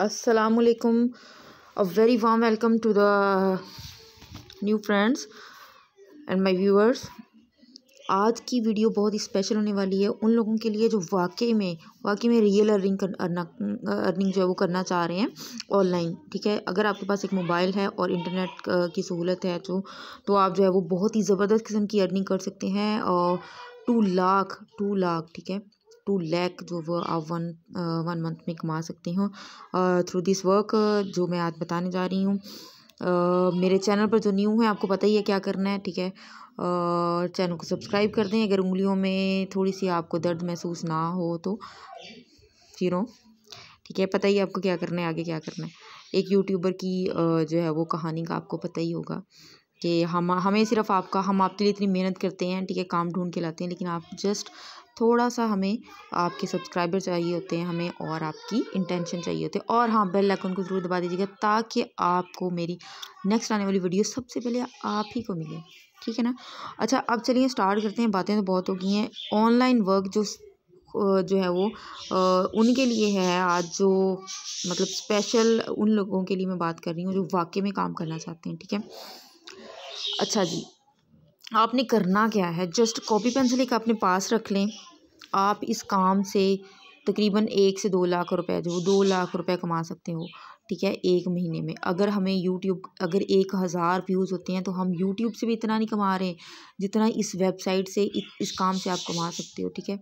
असलकुम a very warm welcome to the new friends and my viewers आज की video बहुत ही स्पेशल होने वाली है उन लोगों के लिए जो वाकई में वाकई में रियल अर्निंग अर्निंग जो है वो करना चाह रहे हैं ऑनलाइन ठीक है अगर आपके पास एक मोबाइल है और इंटरनेट की सहूलत है तो तो आप जो है वो बहुत ही ज़बरदस्त किस्म की अर्निंग कर सकते हैं और टू लाख टू लाख ठीक है टू लैक जो वो आप वन वन मंथ में कमा सकती हूँ थ्रू दिस वर्क जो मैं आज बताने जा रही हूँ मेरे चैनल पर जो न्यू है आपको पता ही है क्या करना है ठीक है चैनल को सब्सक्राइब कर दें अगर उंगलियों में थोड़ी सी आपको दर्द महसूस ना हो तो फिर ठीक है पता ही आपको क्या करना है आगे क्या करना है एक यूट्यूबर की जो है वो कहानी का आपको पता ही होगा कि हम हमें सिर्फ आपका हम आपके लिए इतनी मेहनत करते हैं ठीक है काम ढूंढ के लाते हैं लेकिन आप जस्ट थोड़ा सा हमें आपके सब्सक्राइबर चाहिए होते हैं हमें और आपकी इंटेंशन चाहिए होते हैं और हाँ बेल आइकन को ज़रूर दबा दीजिएगा ताकि आपको मेरी नेक्स्ट आने वाली वीडियो सबसे पहले आप ही को मिले ठीक है ना अच्छा अब चलिए स्टार्ट करते हैं बातें तो बहुत हो गई हैं ऑनलाइन वर्क जो जो है वो उनके लिए है आज जो मतलब स्पेशल उन लोगों के लिए मैं बात कर रही हूँ जो वाकई में काम करना चाहते हैं ठीक है अच्छा जी आपने करना क्या है जस्ट कॉपी पेंसिल एक अपने पास रख लें आप इस काम से तकरीबन एक से दो लाख रुपए जो दो लाख रुपए कमा सकते हो ठीक है एक महीने में अगर हमें यूट्यूब अगर एक हज़ार व्यूज़ होते हैं तो हम यूट्यूब से भी इतना नहीं कमा रहे हैं जितना इस वेबसाइट से इस काम से आप कमा सकते हो ठीक है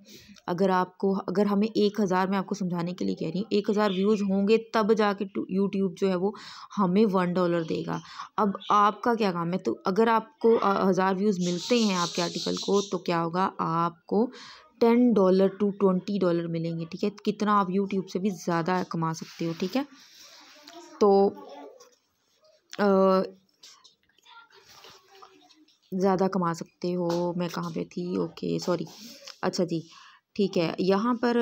अगर आपको अगर हमें एक हज़ार में आपको समझाने के लिए कह रही हूँ एक हज़ार व्यूज़ होंगे तब जाके यूट्यूब जो है वो हमें वन डॉलर देगा अब आपका क्या काम है तो अगर आपको हज़ार व्यूज़ मिलते हैं आपके आर्टिकल को तो क्या होगा आपको ten dollar to twenty dollar मिलेंगे ठीक है कितना आप यूट्यूब से भी ज़्यादा कमा सकते हो ठीक है तो ज़्यादा कमा सकते हो मैं कहाँ पे थी ओके सॉरी अच्छा जी ठीक है यहाँ पर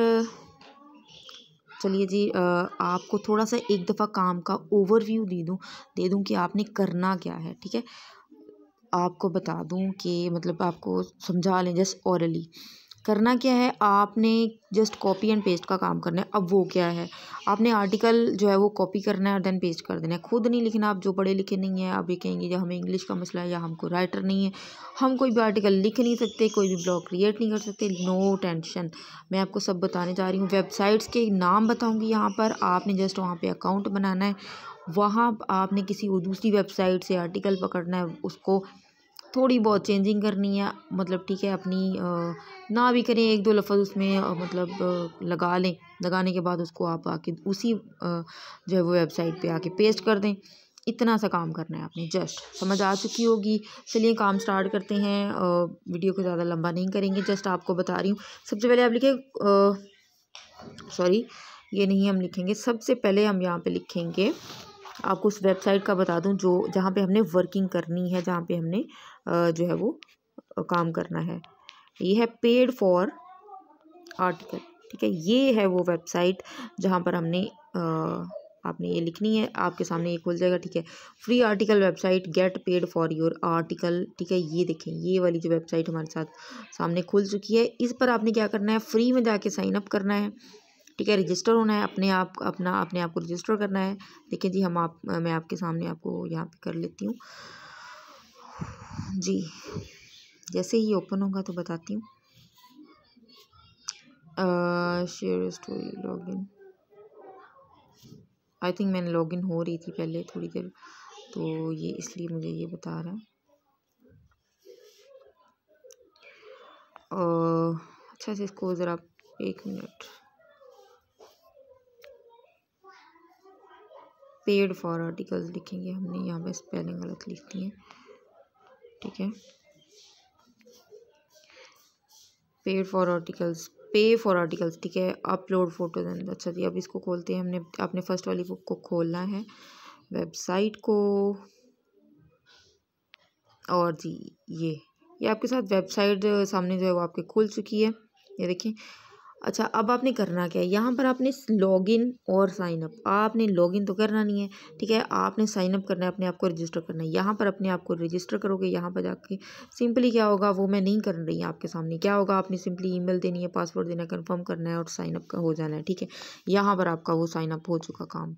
चलिए जी आपको थोड़ा सा एक दफ़ा काम का ओवरव्यू दे दूँ दे दूँ कि आपने करना क्या है ठीक है आपको बता दूँ कि मतलब आपको समझा लें जस्ट औरली करना क्या है आपने जस्ट कॉपी एंड पेस्ट का काम करना है अब वो क्या है आपने आर्टिकल जो है वो कॉपी करना है और देन पेस्ट कर देना है खुद नहीं लिखना आप जो पढ़े लिखे नहीं हैं आप ये कहेंगे या हमें इंग्लिश का मसला है या हमको राइटर नहीं है हम कोई भी आर्टिकल लिख नहीं सकते कोई भी ब्लॉग क्रिएट नहीं कर सकते नो टेंशन मैं आपको सब बताने जा रही हूँ वेबसाइट्स के नाम बताऊँगी यहाँ पर आपने जस्ट वहाँ पर अकाउंट बनाना है वहाँ आपने किसी दूसरी वेबसाइट से आर्टिकल पकड़ना है उसको थोड़ी बहुत चेंजिंग करनी है मतलब ठीक है अपनी ना भी करें एक दो लफ़्ज़ उसमें मतलब लगा लें लगाने के बाद उसको आप आके उसी जो है वो वेबसाइट पे आके पेस्ट कर दें इतना सा काम करना है आपने जस्ट समझ आ चुकी होगी चलिए काम स्टार्ट करते हैं वीडियो को ज़्यादा लंबा नहीं करेंगे जस्ट आपको बता रही हूँ सबसे पहले आप लिखें सॉरी ये नहीं हम लिखेंगे सबसे पहले हम यहाँ पर लिखेंगे आपको उस वेबसाइट का बता दूँ जो जहाँ पे हमने वर्किंग करनी है जहाँ पर हमने जो है वो काम करना है ये है पेड फॉर आर्टिकल ठीक है ये है वो वेबसाइट जहाँ पर हमने आपने ये लिखनी है आपके सामने ये खुल जाएगा ठीक है free article website get paid for your article ठीक है ये देखें ये वाली जो वेबसाइट हमारे साथ सामने खुल चुकी है इस पर आपने क्या करना है फ्री में जाके साइन अप करना है ठीक है रजिस्टर होना है अपने आप अपना अपने आप को रजिस्टर करना है देखिए जी हम आप मैं आपके सामने आपको यहाँ पे कर लेती हूँ जी जैसे ही ओपन होगा तो बताती हूँ share story log in I think मैंने लॉगिन हो रही थी पहले थोड़ी देर तो ये इसलिए मुझे ये बता रहा है अच्छा से इसको ज़रा एक मिनट पेड फॉर आर्टिकल्स लिखेंगे हमने यहाँ पे स्पेलिंग गलत लिख दी है ठीक है paid for articles pay for articles ठीक है अपलोड फोटो एंड अच्छा जी अब इसको खोलते हैं हमने अपने फर्स्ट वाली बुक को खोलना है वेबसाइट को और जी ये ये आपके साथ वेबसाइट सामने जो है वो आपके खुल चुकी है ये देखिए अच्छा अब आपने करना क्या है यहाँ पर आपने लॉगिन और साइनअप आपने लॉगिन तो करना नहीं है ठीक है आपने साइनअप करना है अपने आप को रजिस्टर करना है यहाँ पर अपने आप को रजिस्टर करोगे यहाँ पर जाके सिंपली क्या होगा वो मैं नहीं कर रही हूँ आपके सामने क्या होगा आपने सिंपली ईमेल देनी है पासवर्ड देना है कन्फर्म करना है और साइनअप हो जाना है ठीक है यहाँ पर आपका वो साइनअप हो चुका काम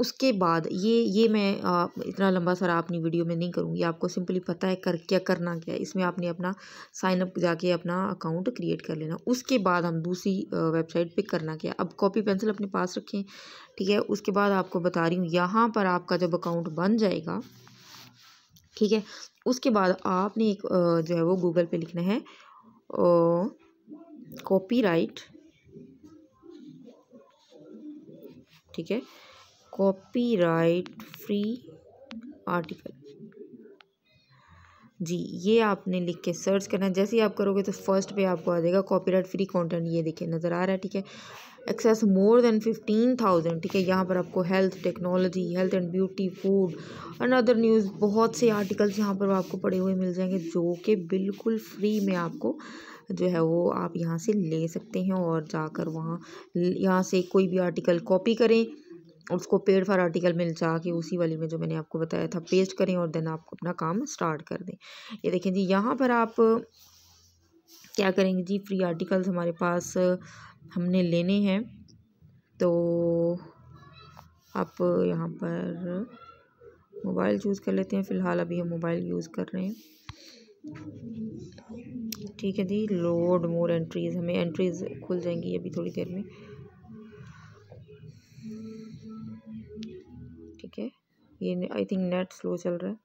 उसके बाद ये ये मैं आ, इतना लंबा सारा अपनी वीडियो में नहीं करूँगी आपको सिंपली पता है कर क्या करना क्या है इसमें आपने अपना साइनअप जाके अपना अकाउंट क्रिएट कर लेना उसके बाद हम दूसरी वेबसाइट पे करना क्या अब कॉपी पेंसिल अपने पास रखें ठीक है उसके बाद आपको बता रही हूँ यहाँ पर आपका जब अकाउंट बन जाएगा ठीक है उसके बाद आपने एक जो है वो गूगल पर लिखना है कॉपी ठीक है कॉपीराइट फ्री आर्टिकल जी ये आपने लिख के सर्च करना है जैसे ही आप करोगे तो फर्स्ट पे आपको आ जाएगा कॉपीराइट फ्री कंटेंट ये देखिए नज़र आ रहा है ठीक है access more than fifteen thousand ठीक है यहाँ पर आपको health technology health and beauty food and other news बहुत से आर्टिकल्स यहाँ पर आपको पड़े हुए मिल जाएंगे जो कि बिल्कुल फ्री में आपको जो है वो आप यहाँ से ले सकते हैं और जाकर वहाँ यहाँ से कोई भी आर्टिकल कॉपी करें उसको पेड़ फॉर आर्टिकल मिल जा के उसी वाली में जो मैंने आपको बताया था पेस्ट करें और देन आप अपना काम स्टार्ट कर दें ये देखें जी यहाँ पर आप क्या करेंगे जी फ्री आर्टिकल्स हमारे पास हमने लेने हैं तो आप यहाँ पर मोबाइल चूज़ कर लेते हैं फ़िलहाल अभी हम मोबाइल यूज़ कर रहे हैं ठीक है जी लोड मोर एंट्रीज़ हमें एंट्रीज़ खुल जाएंगी अभी थोड़ी देर में ये आई थिंक नेट स्लो चल रहा है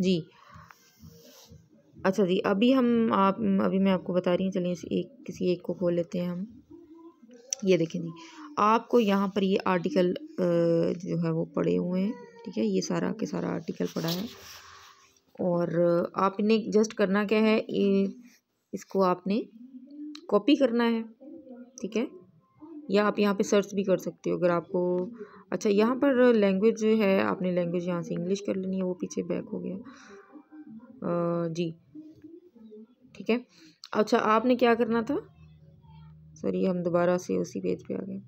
जी अच्छा जी अभी हम आप अभी मैं आपको बता रही हूँ चलिए एक किसी एक को खोल लेते हैं हम ये देखें जी आपको यहाँ पर ये आर्टिकल जो है वो पड़े हुए हैं ठीक है ये सारा के सारा आर्टिकल पड़ा है और आपने जस्ट करना क्या है ये इसको आपने कॉपी करना है ठीक है या आप यहाँ पे सर्च भी कर सकते हो अगर आपको अच्छा यहाँ पर लैंग्वेज जो है आपने लैंग्वेज यहाँ से इंग्लिश कर लेनी है वो पीछे बैक हो गया आ, जी ठीक है अच्छा आपने क्या करना था सॉरी हम दोबारा से उसी पेज पे आ गए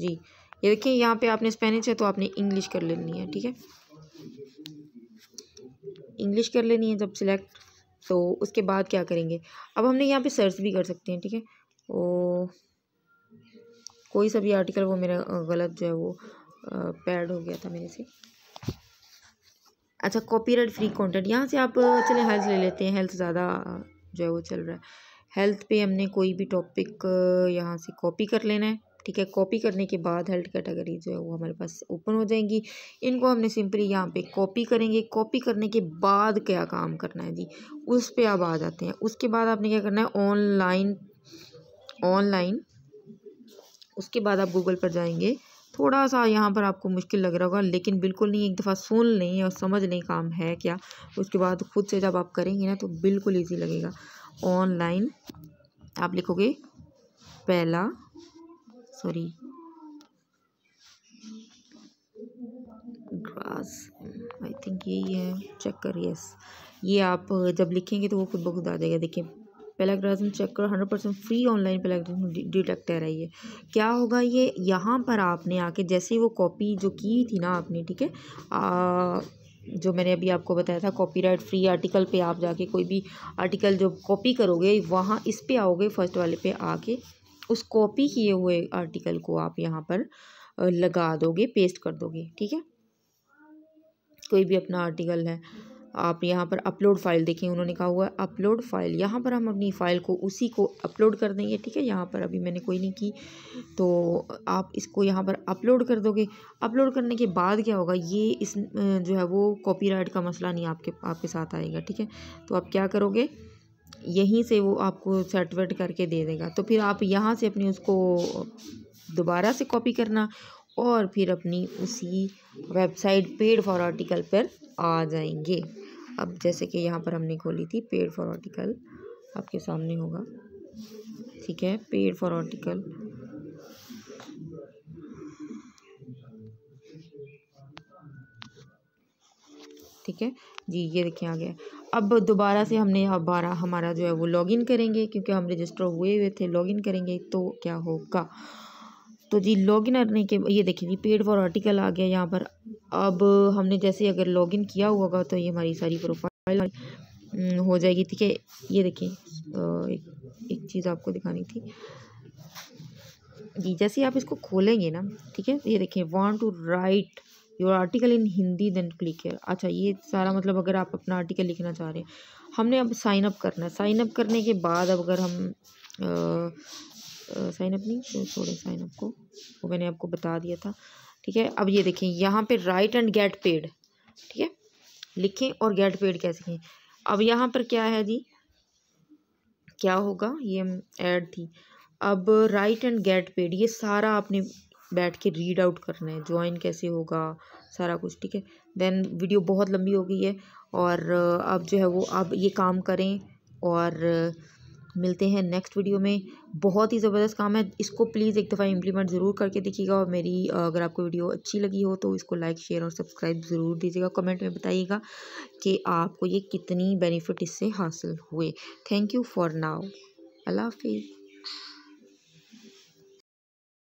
जी ये देखिए यहाँ पे आपने स्पेनिश है तो आपने इंग्लिश कर लेनी है ठीक है इंग्लिश कर लेनी है जब सिलेक्ट तो उसके बाद क्या करेंगे अब हमने यहाँ पे सर्च भी कर सकते हैं ठीक है ओ कोई सा भी आर्टिकल वो मेरा गलत जो है वो पैड हो गया था मेरे से अच्छा कॉपीराइट फ्री कंटेंट यहाँ से आप चले हेल्थ ले लेते हैं हेल्थ ज़्यादा जो है वो चल रहा है हेल्थ पे हमने कोई भी टॉपिक यहाँ से कॉपी कर लेना है ठीक है कॉपी करने के बाद हेल्थ कैटेगरी जो है वो हमारे पास ओपन हो जाएंगी इनको हमने सिंपली यहाँ पे कॉपी करेंगे कॉपी करने के बाद क्या काम करना है जी उस पर आप आ जाते हैं उसके बाद आपने क्या करना है ऑनलाइन ऑनलाइन उसके बाद आप गूगल पर जाएंगे थोड़ा सा यहाँ पर आपको मुश्किल लग रहा होगा लेकिन बिल्कुल नहीं एक दफ़ा सुन लें और समझ लें काम है क्या उसके बाद खुद से जब आप करेंगे ना तो बिल्कुल ईजी लगेगा ऑनलाइन आप लिखोगे पहला सॉरी ग्रास आई थिंक यही है चेक यस ये आप जब लिखेंगे तो वो खुद बहुत आ जाएगा देखिए पैलाग्राजम चेक करो hundred percent free online plagiarism रही है क्या होगा ये यहाँ पर आपने आके जैसे वो कॉपी जो की थी ना आपने ठीक है जो मैंने अभी आपको बताया था कॉपीराइट फ्री आर्टिकल पे आप जाके कोई भी आर्टिकल जो कॉपी करोगे वहाँ इस पे आओगे फर्स्ट वाले पे आके उस कॉपी किए हुए आर्टिकल को आप यहाँ पर लगा दोगे पेस्ट कर दोगे ठीक है कोई भी अपना आर्टिकल है आप यहाँ पर अपलोड फाइल देखें उन्होंने कहा हुआ है अपलोड फाइल यहाँ पर हम अपनी फ़ाइल को उसी को अपलोड कर देंगे ठीक है यहाँ पर अभी मैंने कोई नहीं की तो आप इसको यहाँ पर अपलोड कर दोगे अपलोड करने के बाद क्या होगा ये इस जो है वो कॉपीराइट का मसला नहीं आपके आपके साथ आएगा ठीक है तो आप क्या करोगे यहीं से वो आपको सर्टिफिकेट करके दे देगा तो फिर आप यहाँ से अपनी उसको दोबारा से कॉपी करना और फिर अपनी उसी वेबसाइट पेड फॉर आर्टिकल पर आ जाएंगे अब जैसे कि यहाँ पर हमने खोली थी पेड़ फॉर आर्टिकल आपके सामने होगा ठीक है पेड़ फॉर आर्टिकल ठीक है जी ये देखिए आ गया अब दोबारा से हमने हमारा हमारा जो है वो लॉगिन करेंगे क्योंकि हम रजिस्टर हुए हुए थे लॉगिन करेंगे तो क्या होगा तो जी लॉगिन करने के ये देखिए जी पेड फॉर आर्टिकल आ गया यहाँ पर अब हमने जैसे अगर लॉगिन किया होगा तो ये हमारी सारी प्रोफाइल हम्म, हो जाएगी ठीक है ये देखिए एक, एक चीज़ आपको दिखानी थी जी जैसे आप इसको खोलेंगे ना ठीक है ये देखिए want to write your article in Hindi then click है अच्छा ये सारा मतलब अगर आप अपना आर्टिकल लिखना चाह रहे हैं हमने अब साइनअप करना है साइनअप करने के बाद अब अगर हम आ, साइनअप नहीं तो छोड़े साइनअप को वो मैंने आपको बता दिया था ठीक है अब ये देखें यहाँ पे राइट एंड गेट पेड ठीक है लिखें और गेट पेड कैसे लिखें अब यहाँ पर क्या है जी क्या होगा ये ऐड थी अब राइट एंड गेट पेड ये सारा आपने बैठ के रीड आउट करना है ज्वाइन कैसे होगा सारा कुछ ठीक है देन वीडियो बहुत लंबी हो गई है और अब जो है वो अब ये काम करें और मिलते हैं नेक्स्ट वीडियो में बहुत ही ज़बरदस्त काम है इसको प्लीज़ एक दफ़ा इम्प्लीमेंट ज़रूर करके देखिएगा और मेरी अगर आपको वीडियो अच्छी लगी हो तो इसको लाइक शेयर और सब्सक्राइब ज़रूर दीजिएगा कमेंट में बताइएगा कि आपको ये कितनी बेनिफिट इससे हासिल हुए थैंक यू फॉर नाउ अल्लाह हाफिज़